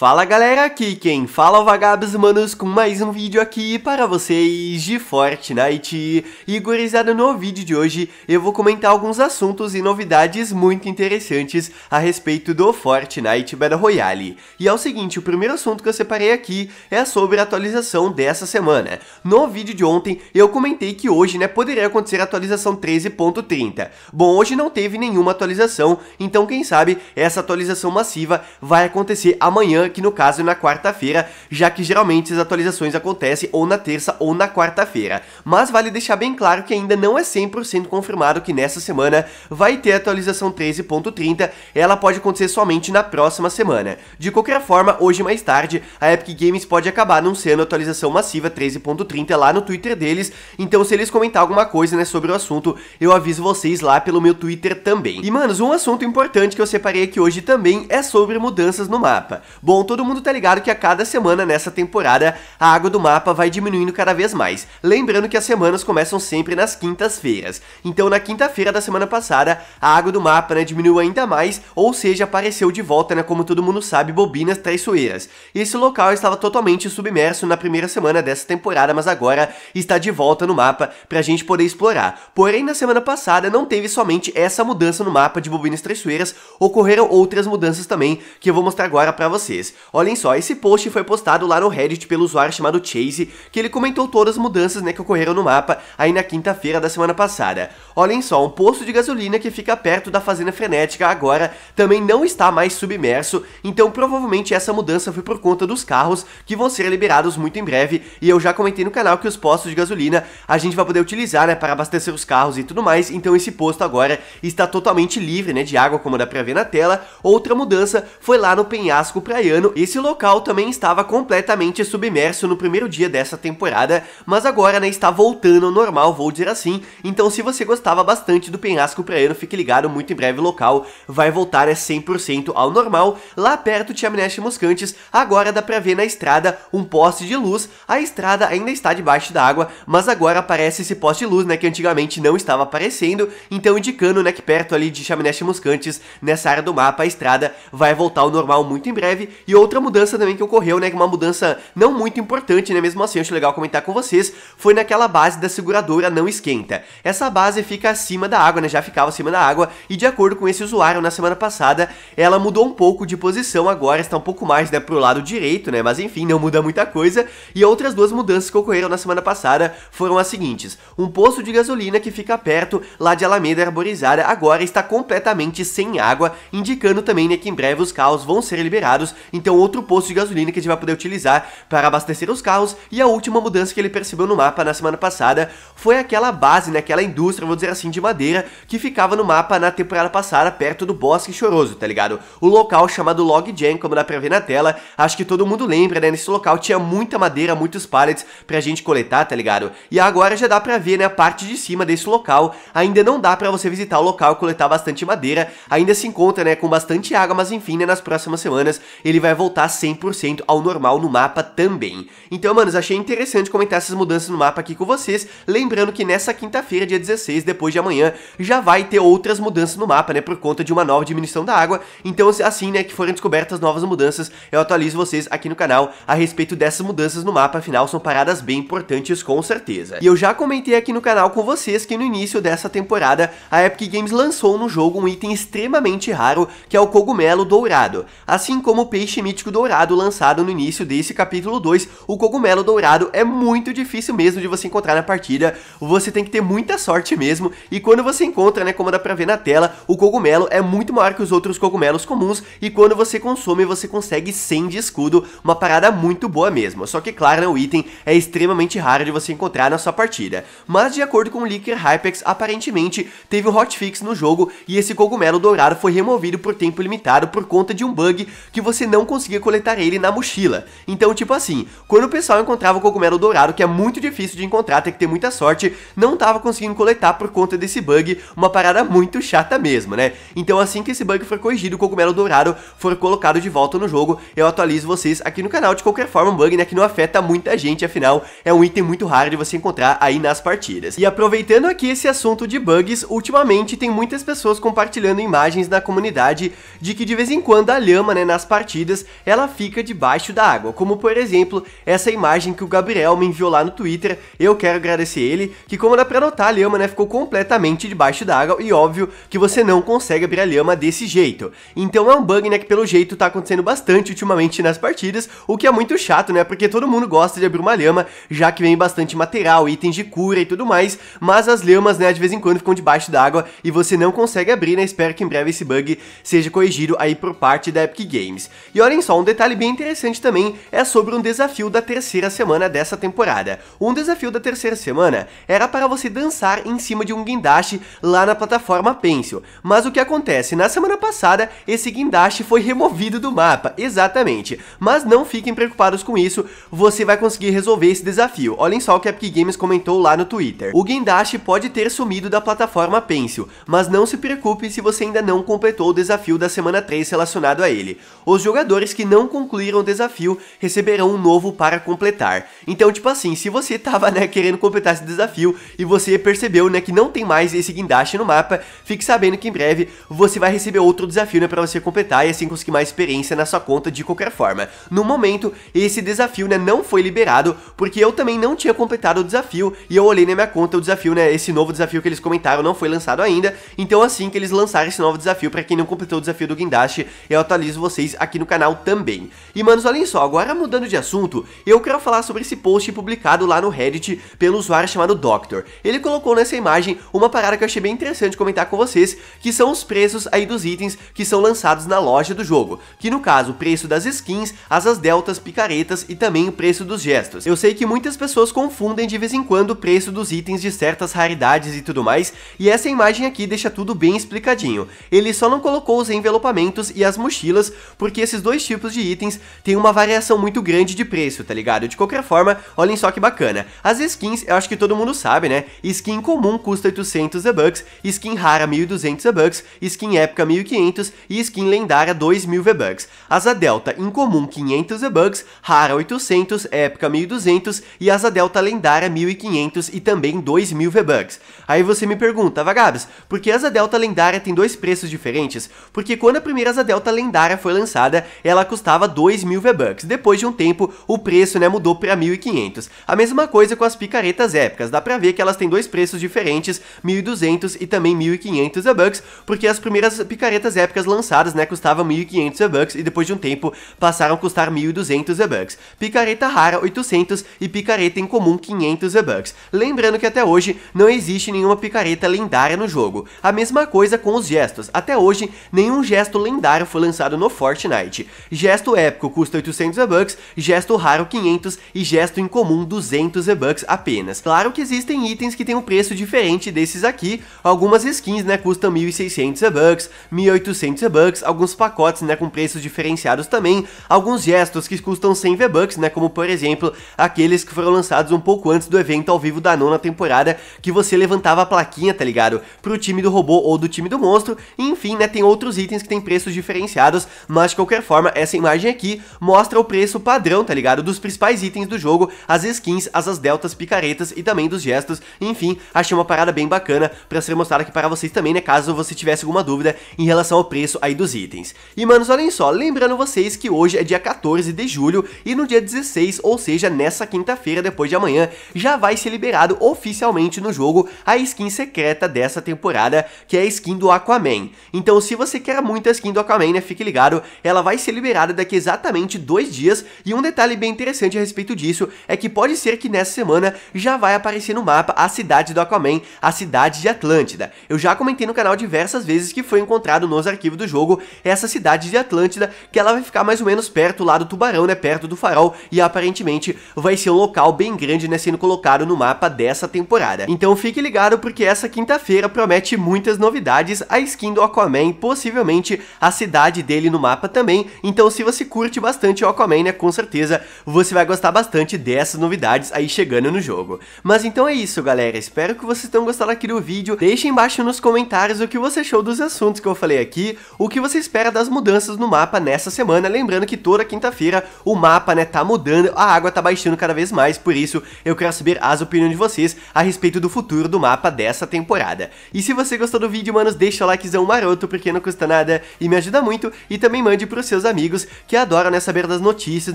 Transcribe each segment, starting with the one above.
Fala galera, aqui quem fala é o Vagabes Manos com mais um vídeo aqui para vocês de Fortnite. E gurizada, no vídeo de hoje eu vou comentar alguns assuntos e novidades muito interessantes a respeito do Fortnite Battle Royale. E é o seguinte, o primeiro assunto que eu separei aqui é sobre a atualização dessa semana. No vídeo de ontem eu comentei que hoje né, poderia acontecer a atualização 13.30. Bom, hoje não teve nenhuma atualização, então quem sabe essa atualização massiva vai acontecer amanhã que no caso é na quarta-feira, já que geralmente as atualizações acontecem ou na terça ou na quarta-feira. Mas vale deixar bem claro que ainda não é 100% confirmado que nessa semana vai ter a atualização 13.30, ela pode acontecer somente na próxima semana. De qualquer forma, hoje mais tarde, a Epic Games pode acabar anunciando a atualização massiva 13.30 lá no Twitter deles, então se eles comentar alguma coisa né, sobre o assunto, eu aviso vocês lá pelo meu Twitter também. E manos, um assunto importante que eu separei aqui hoje também é sobre mudanças no mapa. Bom, Bom, todo mundo tá ligado que a cada semana nessa temporada a água do mapa vai diminuindo cada vez mais. Lembrando que as semanas começam sempre nas quintas-feiras. Então na quinta-feira da semana passada a água do mapa né, diminuiu ainda mais, ou seja, apareceu de volta, né, como todo mundo sabe, bobinas traiçoeiras. Esse local estava totalmente submerso na primeira semana dessa temporada, mas agora está de volta no mapa pra gente poder explorar. Porém, na semana passada não teve somente essa mudança no mapa de bobinas traiçoeiras, ocorreram outras mudanças também que eu vou mostrar agora para vocês. Olhem só, esse post foi postado lá no Reddit pelo usuário chamado Chase, que ele comentou todas as mudanças né, que ocorreram no mapa aí na quinta-feira da semana passada. Olhem só, um posto de gasolina que fica perto da Fazenda Frenética agora também não está mais submerso, então provavelmente essa mudança foi por conta dos carros que vão ser liberados muito em breve, e eu já comentei no canal que os postos de gasolina a gente vai poder utilizar né, para abastecer os carros e tudo mais, então esse posto agora está totalmente livre né, de água, como dá para ver na tela. Outra mudança foi lá no penhasco praiano, esse local também estava completamente submerso no primeiro dia dessa temporada, mas agora né, está voltando ao normal, vou dizer assim. Então, se você gostava bastante do penhasco praiano, fique ligado, muito em breve o local vai voltar é né, 100% ao normal. Lá perto de Amnest Muscantes, agora dá pra ver na estrada um poste de luz. A estrada ainda está debaixo da água, mas agora aparece esse poste de luz, né, que antigamente não estava aparecendo, então indicando, né, que perto ali de Chaminés Muscantes, nessa área do mapa, a estrada vai voltar ao normal muito em breve. E outra mudança também que ocorreu, né, que uma mudança não muito importante, né, mesmo assim acho legal comentar com vocês, foi naquela base da seguradora não esquenta. Essa base fica acima da água, né, já ficava acima da água, e de acordo com esse usuário na semana passada, ela mudou um pouco de posição, agora está um pouco mais, né, pro lado direito, né, mas enfim, não muda muita coisa. E outras duas mudanças que ocorreram na semana passada foram as seguintes. Um posto de gasolina que fica perto lá de Alameda Arborizada agora está completamente sem água, indicando também né, que em breve os carros vão ser liberados então outro posto de gasolina que a gente vai poder utilizar para abastecer os carros. E a última mudança que ele percebeu no mapa na semana passada foi aquela base, né, aquela indústria, vou dizer assim, de madeira que ficava no mapa na temporada passada perto do Bosque Choroso, tá ligado? O local chamado Log Jam, como dá pra ver na tela, acho que todo mundo lembra, né? Nesse local tinha muita madeira, muitos pallets pra gente coletar, tá ligado? E agora já dá pra ver, né, a parte de cima desse local. Ainda não dá pra você visitar o local e coletar bastante madeira, ainda se encontra, né, com bastante água, mas enfim, né, nas próximas semanas ele ele vai voltar 100% ao normal no mapa também. Então, manos, achei interessante comentar essas mudanças no mapa aqui com vocês, lembrando que nessa quinta-feira, dia 16, depois de amanhã, já vai ter outras mudanças no mapa, né, por conta de uma nova diminuição da água, então assim, né, que forem descobertas novas mudanças, eu atualizo vocês aqui no canal a respeito dessas mudanças no mapa, afinal são paradas bem importantes com certeza. E eu já comentei aqui no canal com vocês que no início dessa temporada, a Epic Games lançou no jogo um item extremamente raro, que é o cogumelo dourado, assim como o peixe peixe mítico dourado lançado no início desse capítulo 2. O cogumelo dourado é muito difícil mesmo de você encontrar na partida, você tem que ter muita sorte mesmo, e quando você encontra, né, como dá pra ver na tela, o cogumelo é muito maior que os outros cogumelos comuns, e quando você consome, você consegue 100 de escudo, uma parada muito boa mesmo. Só que, claro, né, o item é extremamente raro de você encontrar na sua partida. Mas, de acordo com o Licker Hypex, aparentemente teve um hotfix no jogo, e esse cogumelo dourado foi removido por tempo limitado por conta de um bug que você não não conseguia coletar ele na mochila. Então, tipo assim, quando o pessoal encontrava o cogumelo dourado, que é muito difícil de encontrar, tem que ter muita sorte, não tava conseguindo coletar por conta desse bug, uma parada muito chata mesmo, né? Então, assim que esse bug for corrigido, o cogumelo dourado for colocado de volta no jogo, eu atualizo vocês aqui no canal. De qualquer forma, um bug, né, que não afeta muita gente, afinal, é um item muito raro de você encontrar aí nas partidas. E aproveitando aqui esse assunto de bugs, ultimamente tem muitas pessoas compartilhando imagens na comunidade de que de vez em quando a lhama, né, nas partidas partidas, ela fica debaixo da água, como por exemplo, essa imagem que o Gabriel me enviou lá no Twitter, eu quero agradecer ele, que como dá pra notar, a lhama né, ficou completamente debaixo da água, e óbvio que você não consegue abrir a lhama desse jeito. Então é um bug né, que pelo jeito tá acontecendo bastante ultimamente nas partidas, o que é muito chato né, porque todo mundo gosta de abrir uma lhama, já que vem bastante material, itens de cura e tudo mais, mas as lhamas né, de vez em quando ficam debaixo da água e você não consegue abrir, né, espero que em breve esse bug seja corrigido aí por parte da Epic Games. E e olhem só, um detalhe bem interessante também é sobre um desafio da terceira semana dessa temporada. Um desafio da terceira semana era para você dançar em cima de um guindaste lá na plataforma Pencil. Mas o que acontece? Na semana passada, esse guindaste foi removido do mapa, exatamente. Mas não fiquem preocupados com isso, você vai conseguir resolver esse desafio. Olhem só o que a Epic Games comentou lá no Twitter. O guindaste pode ter sumido da plataforma Pencil, mas não se preocupe se você ainda não completou o desafio da semana 3 relacionado a ele. Os jogadores jogadores que não concluíram o desafio receberão um novo para completar. Então, tipo assim, se você tava, né, querendo completar esse desafio e você percebeu, né, que não tem mais esse guindaste no mapa, fique sabendo que em breve você vai receber outro desafio, né, pra você completar e assim conseguir mais experiência na sua conta de qualquer forma. No momento, esse desafio, né, não foi liberado, porque eu também não tinha completado o desafio e eu olhei na minha conta o desafio, né, esse novo desafio que eles comentaram não foi lançado ainda, então assim que eles lançarem esse novo desafio, pra quem não completou o desafio do guindaste, eu atualizo vocês aqui no canal canal também. E manos, olhem só, agora mudando de assunto, eu quero falar sobre esse post publicado lá no Reddit pelo usuário chamado Doctor. Ele colocou nessa imagem uma parada que eu achei bem interessante comentar com vocês, que são os preços aí dos itens que são lançados na loja do jogo, que no caso o preço das skins, asas deltas, picaretas e também o preço dos gestos. Eu sei que muitas pessoas confundem de vez em quando o preço dos itens de certas raridades e tudo mais, e essa imagem aqui deixa tudo bem explicadinho. Ele só não colocou os envelopamentos e as mochilas, porque esses esses dois tipos de itens têm uma variação muito grande de preço, tá ligado? De qualquer forma, olhem só que bacana. As skins, eu acho que todo mundo sabe, né? Skin comum custa 800 V-Bucks, skin rara 1200 V-Bucks, skin épica 1500 e skin lendária 2000 V-Bucks. Asa delta incomum 500 V-Bucks, rara 800, épica 1200 e asa delta lendária 1500 e também 2000 V-Bucks. Aí você me pergunta, Vagabes, por que asa delta lendária tem dois preços diferentes? Porque quando a primeira asa delta lendária foi lançada, ela custava 2 mil V-Bucks. Depois de um tempo, o preço né, mudou para 1.500. A mesma coisa com as picaretas épicas, dá pra ver que elas têm dois preços diferentes, 1.200 e também 1.500 V-Bucks, porque as primeiras picaretas épicas lançadas né, custavam 1.500 V-Bucks e depois de um tempo passaram a custar 1.200 V-Bucks. Picareta rara 800 e picareta em comum 500 V-Bucks. Lembrando que até hoje não existe nenhuma picareta lendária no jogo. A mesma coisa com os gestos, até hoje nenhum gesto lendário foi lançado no Fortnite. Gesto épico custa 800 V-Bucks, gesto raro 500 e gesto incomum 200 V-Bucks apenas. Claro que existem itens que têm um preço diferente desses aqui, algumas skins né, custam 1.600 V-Bucks, 1.800 V-Bucks, alguns pacotes né, com preços diferenciados também, alguns gestos que custam 100 V-Bucks, né, como por exemplo aqueles que foram lançados um pouco antes do evento ao vivo da nona temporada, que você levantava a plaquinha, tá ligado? Pro time do robô ou do time do monstro, enfim, né, tem outros itens que têm preços diferenciados, mas de qualquer forma forma, essa imagem aqui mostra o preço padrão, tá ligado? Dos principais itens do jogo, as skins, as as deltas, picaretas e também dos gestos. Enfim, achei uma parada bem bacana pra ser mostrada aqui para vocês também, né? Caso você tivesse alguma dúvida em relação ao preço aí dos itens. E, manos, olhem só, lembrando vocês que hoje é dia 14 de julho e no dia 16, ou seja, nessa quinta-feira, depois de amanhã, já vai ser liberado oficialmente no jogo a skin secreta dessa temporada, que é a skin do Aquaman. Então, se você quer muito a skin do Aquaman, né? Fique ligado, ela vai ser liberada daqui exatamente dois dias, e um detalhe bem interessante a respeito disso é que pode ser que nessa semana já vai aparecer no mapa a cidade do Aquaman, a cidade de Atlântida. Eu já comentei no canal diversas vezes que foi encontrado nos arquivos do jogo essa cidade de Atlântida, que ela vai ficar mais ou menos perto lá do Tubarão, né, perto do Farol, e aparentemente vai ser um local bem grande, né, sendo colocado no mapa dessa temporada. Então fique ligado porque essa quinta-feira promete muitas novidades, a skin do Aquaman, possivelmente a cidade dele no mapa também, então se você curte bastante o Aquaman, né, com certeza você vai gostar bastante dessas novidades aí chegando no jogo. Mas então é isso, galera. Espero que vocês tenham gostado aqui do vídeo. Deixe embaixo nos comentários o que você achou dos assuntos que eu falei aqui, o que você espera das mudanças no mapa nessa semana. Lembrando que toda quinta-feira o mapa, né, tá mudando, a água tá baixando cada vez mais, por isso eu quero saber as opiniões de vocês a respeito do futuro do mapa dessa temporada. E se você gostou do vídeo, manos, deixa o likezão maroto, porque não custa nada e me ajuda muito, e também mande pros seus seus amigos que adoram né, saber das notícias,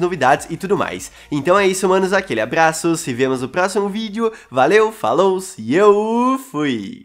novidades e tudo mais. Então é isso, manos, aquele abraço, se vemos no próximo vídeo, valeu, falou e eu fui!